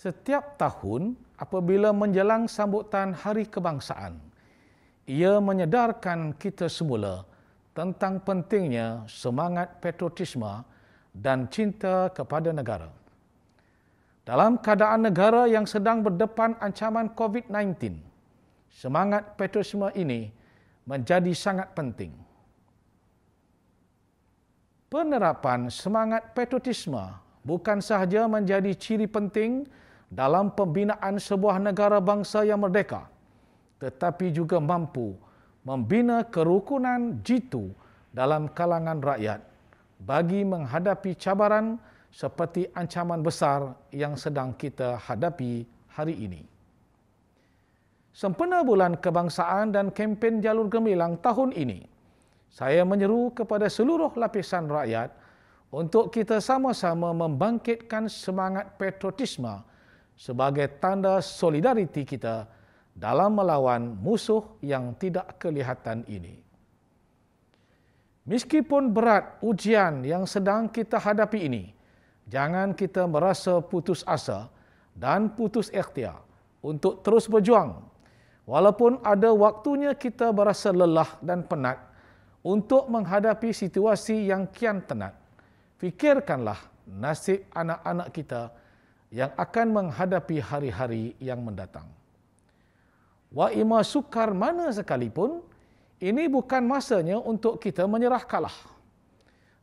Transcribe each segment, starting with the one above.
Setiap tahun apabila menjelang sambutan Hari Kebangsaan, ia menyedarkan kita semula tentang pentingnya semangat patriotisme dan cinta kepada negara. Dalam keadaan negara yang sedang berdepan ancaman COVID-19, semangat patriotisme ini menjadi sangat penting. Penerapan semangat patriotisme bukan sahaja menjadi ciri penting dalam pembinaan sebuah negara bangsa yang merdeka tetapi juga mampu membina kerukunan jitu dalam kalangan rakyat bagi menghadapi cabaran seperti ancaman besar yang sedang kita hadapi hari ini. Sempena bulan kebangsaan dan kempen jalur gemilang tahun ini, saya menyeru kepada seluruh lapisan rakyat untuk kita sama-sama membangkitkan semangat patriotisme – sebagai tanda solidariti kita dalam melawan musuh yang tidak kelihatan ini. Meskipun berat ujian yang sedang kita hadapi ini, jangan kita merasa putus asa dan putus ikhtiar untuk terus berjuang. Walaupun ada waktunya kita berasa lelah dan penat untuk menghadapi situasi yang kian tenat, fikirkanlah nasib anak-anak kita yang yang akan menghadapi hari-hari yang mendatang. Wa ima sukar mana sekalipun, ini bukan masanya untuk kita menyerah kalah.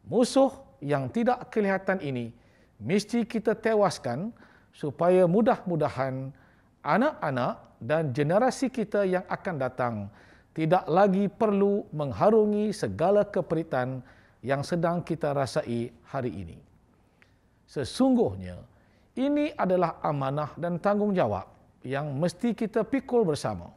Musuh yang tidak kelihatan ini mesti kita tewaskan supaya mudah-mudahan anak-anak dan generasi kita yang akan datang tidak lagi perlu mengharungi segala keperitan yang sedang kita rasai hari ini. Sesungguhnya, ini adalah amanah dan tanggungjawab yang mesti kita pikul bersama.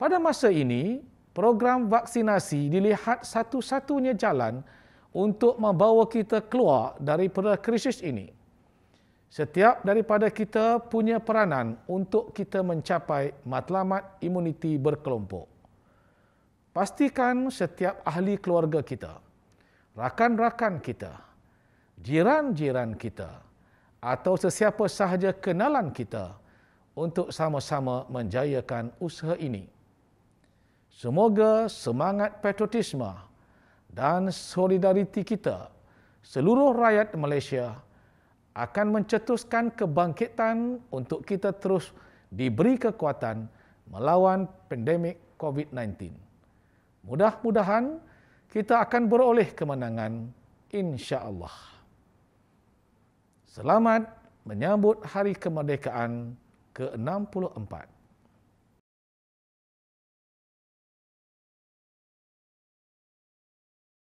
Pada masa ini, program vaksinasi dilihat satu-satunya jalan untuk membawa kita keluar daripada krisis ini. Setiap daripada kita punya peranan untuk kita mencapai matlamat imuniti berkelompok. Pastikan setiap ahli keluarga kita, rakan-rakan kita, jiran-jiran kita atau sesiapa sahaja kenalan kita untuk sama-sama menjayakan usaha ini. Semoga semangat patriotisme dan solidariti kita seluruh rakyat Malaysia akan mencetuskan kebangkitan untuk kita terus diberi kekuatan melawan pandemik COVID-19. Mudah-mudahan kita akan beroleh kemenangan insya-Allah. Selamat menyambut Hari Kemerdekaan ke-64.